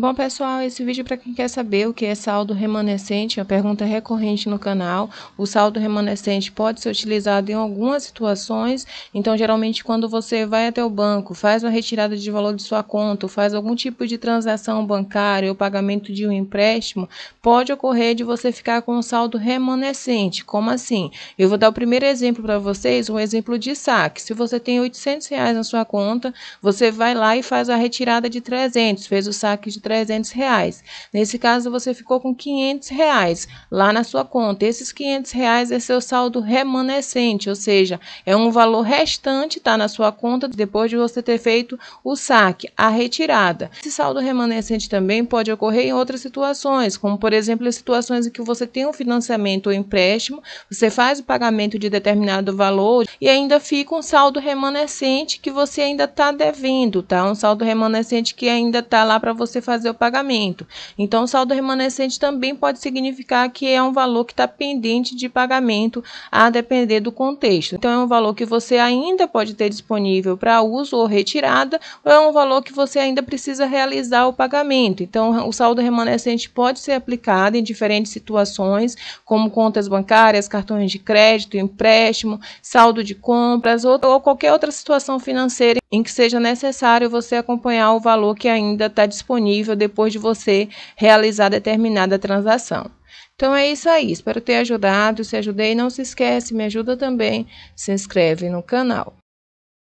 Bom, pessoal, esse vídeo é para quem quer saber o que é saldo remanescente, é uma pergunta recorrente no canal. O saldo remanescente pode ser utilizado em algumas situações, então geralmente quando você vai até o banco, faz uma retirada de valor de sua conta, faz algum tipo de transação bancária ou pagamento de um empréstimo, pode ocorrer de você ficar com um saldo remanescente. Como assim? Eu vou dar o primeiro exemplo para vocês, um exemplo de saque. Se você tem 800 reais na sua conta, você vai lá e faz a retirada de 300, fez o saque de 300 reais. Nesse caso, você ficou com 500 reais lá na sua conta. Esses 500 reais é seu saldo remanescente, ou seja, é um valor restante tá na sua conta depois de você ter feito o saque, a retirada. Esse saldo remanescente também pode ocorrer em outras situações, como por exemplo, em situações em que você tem um financiamento ou empréstimo, você faz o pagamento de determinado valor e ainda fica um saldo remanescente que você ainda está devendo, tá? Um saldo remanescente que ainda está lá para você fazer o pagamento. Então, o saldo remanescente também pode significar que é um valor que está pendente de pagamento, a depender do contexto. Então, é um valor que você ainda pode ter disponível para uso ou retirada, ou é um valor que você ainda precisa realizar o pagamento. Então, o saldo remanescente pode ser aplicado em diferentes situações, como contas bancárias, cartões de crédito, empréstimo, saldo de compras ou, ou qualquer outra situação financeira em que seja necessário você acompanhar o valor que ainda está disponível disponível depois de você realizar determinada transação. Então é isso aí, espero ter ajudado. Se ajudei, não se esquece, me ajuda também, se inscreve no canal.